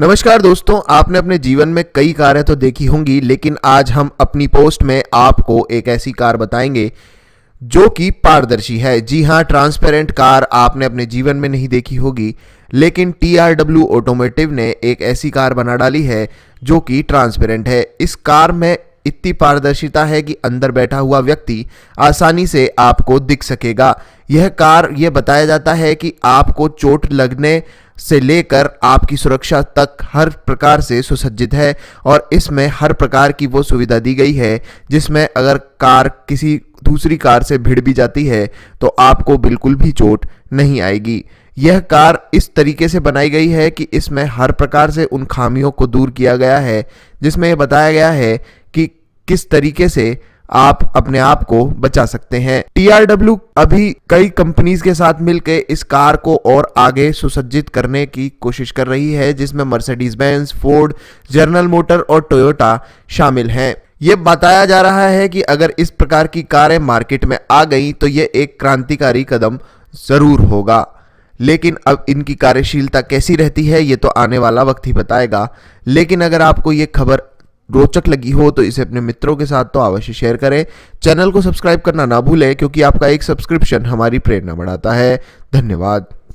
नमस्कार दोस्तों आपने अपने जीवन में कई कारें तो देखी होंगी लेकिन आज हम अपनी पोस्ट में आपको एक ऐसी कार बताएंगे जो कि पारदर्शी है जी हाँ ट्रांसपेरेंट कार आपने अपने जीवन में नहीं देखी होगी लेकिन टी आर डब्ल्यू ऑटोमेटिव ने एक ऐसी कार बना डाली है जो कि ट्रांसपेरेंट है इस कार में इतनी पारदर्शिता है कि अंदर बैठा हुआ व्यक्ति आसानी से आपको दिख सकेगा यह कार यह बताया जाता है कि आपको चोट लगने से लेकर आपकी सुरक्षा तक हर प्रकार से सुसज्जित है और इसमें हर प्रकार की वो सुविधा दी गई है जिसमें अगर कार किसी दूसरी कार से भिड़ भी जाती है तो आपको बिल्कुल भी चोट नहीं आएगी यह कार इस तरीके से बनाई गई है कि इसमें हर प्रकार से उन खामियों को दूर किया गया है जिसमें यह बताया गया है कि किस तरीके से आप अपने आप को बचा सकते हैं टीआरडब्ल्यू अभी कई कंपनीज के साथ मिलकर इस कार को और आगे सुसज्जित करने की कोशिश कर रही है जिसमें Mercedes Benz Ford General Motor और टोयोटा शामिल हैं ये बताया जा रहा है कि अगर इस प्रकार की कारें मार्केट में आ गई तो ये एक क्रांतिकारी कदम जरूर होगा लेकिन अब इनकी कार्यशीलता कैसी रहती है ये तो आने वाला वक्त ही बताएगा लेकिन अगर आपको ये खबर रोचक लगी हो तो इसे अपने मित्रों के साथ तो अवश्य शेयर करें चैनल को सब्सक्राइब करना ना भूलें क्योंकि आपका एक सब्सक्रिप्शन हमारी प्रेरणा बढ़ाता है धन्यवाद